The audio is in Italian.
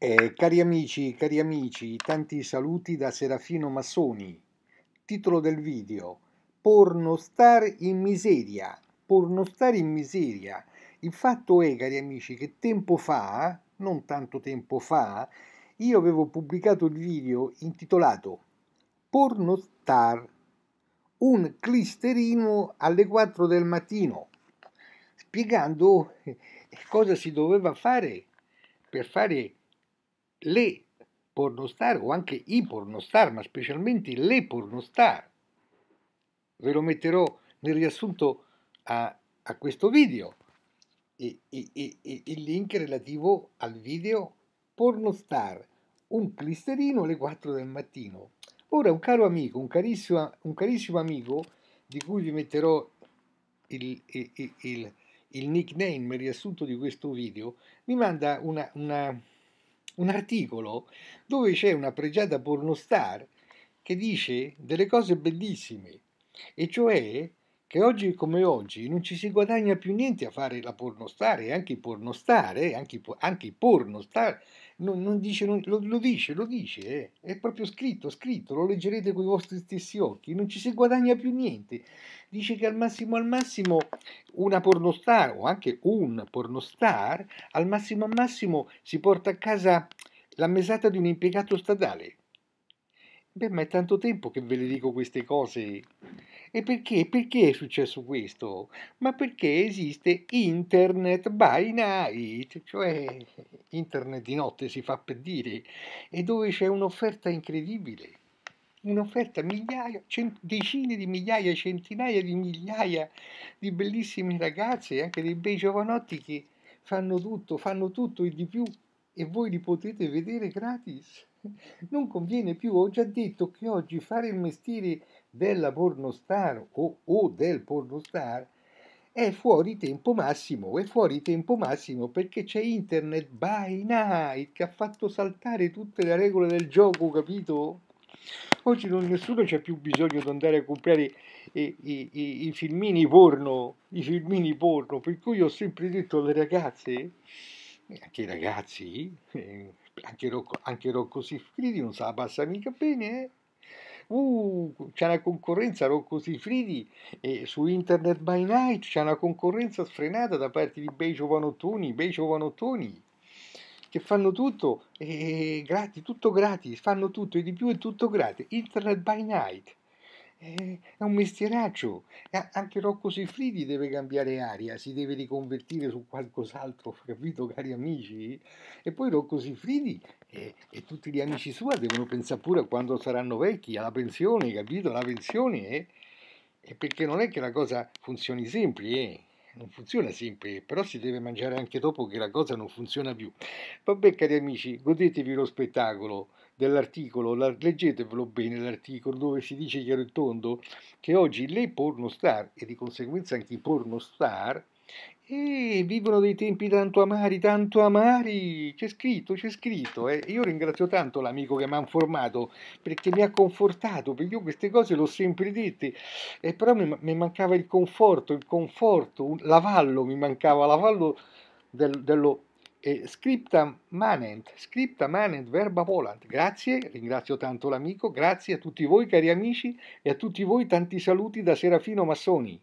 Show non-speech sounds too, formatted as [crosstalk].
Eh, cari amici, cari amici, tanti saluti da Serafino Massoni. Titolo del video: Pornostar in miseria. Pornostar in miseria. Il fatto è, cari amici, che tempo fa, non tanto tempo fa, io avevo pubblicato il video intitolato Pornostar un clisterino alle 4 del mattino, spiegando [laughs] cosa si doveva fare per fare le pornostar o anche i pornostar, ma specialmente le pornostar. Ve lo metterò nel riassunto a, a questo video, e, e, e, il link relativo al video pornostar, un clisterino alle 4 del mattino. Ora un caro amico, un carissimo, un carissimo amico, di cui vi metterò il, il, il, il nickname riassunto di questo video, mi manda una, una un articolo dove c'è una pregiata pornostar che dice delle cose bellissime, e cioè che oggi come oggi non ci si guadagna più niente a fare la pornostare e anche i pornostare, anche, anche i pornostare, non, non dice, non, lo, lo, dice, lo dice, eh. è proprio scritto, scritto, lo leggerete con i vostri stessi occhi, non ci si guadagna più niente. Dice che al massimo, al massimo, una pornostar o anche un pornostar, al massimo, al massimo si porta a casa la mesata di un impiegato statale. Beh, ma è tanto tempo che ve le dico queste cose e perché? Perché è successo questo? Ma perché esiste Internet by night, cioè Internet di notte si fa per dire, e dove c'è un'offerta incredibile, un'offerta migliaia, cent- decine di migliaia, centinaia di migliaia di bellissime ragazze e anche dei bei giovanotti che fanno tutto, fanno tutto e di più e voi li potete vedere gratis non conviene più. Ho già detto che oggi fare il mestiere della pornostar o, o del pornostar è fuori tempo massimo, è fuori tempo massimo perché c'è internet by night che ha fatto saltare tutte le regole del gioco, capito? Oggi non, nessuno c'è più bisogno di andare a comprare i, i, i, i, filmini porno, i filmini porno, per cui ho sempre detto alle ragazze, eh, anche ai ragazzi, eh, anche Rocco, anche Rocco Siffridi non se la passa mica bene, eh? Uh, c'è una concorrenza Rocco Sifridi e su Internet by Night c'è una concorrenza sfrenata da parte di bei giovanottoni, bei giovanottoni che fanno tutto eh, gratis, tutto gratis, fanno tutto e di più e tutto gratis. Internet by Night eh, è un mestieraccio. Anche Rocco Siffridi deve cambiare aria, si deve riconvertire su qualcos'altro, [laughs] capito, cari amici? E poi Rocco Siffridi e, e tutti gli amici sua devono pensare pure a quando saranno vecchi, alla pensione, capito? La pensione, eh? perché non è che la cosa funzioni sempre, eh? non funziona sempre, però si deve mangiare anche dopo che la cosa non funziona più. Vabbè, cari amici, godetevi lo spettacolo dell'articolo, leggetevelo bene l'articolo dove si dice chiaro e tondo che oggi le pornostar e di conseguenza anche i pornostar e vivono dei tempi tanto amari, tanto amari, c'è scritto, c'è scritto, eh. io ringrazio tanto l'amico che mi ha informato perché mi ha confortato, perché io queste cose le ho sempre dette, eh, però mi, mi, mancava il conforto, il conforto, l'avallo, mi mancava l'avallo del, dello eh, scripta manent, scripta manent verba volant. Grazie, ringrazio tanto l'amico, grazie a tutti voi cari amici e a tutti voi tanti saluti da Serafino Massoni.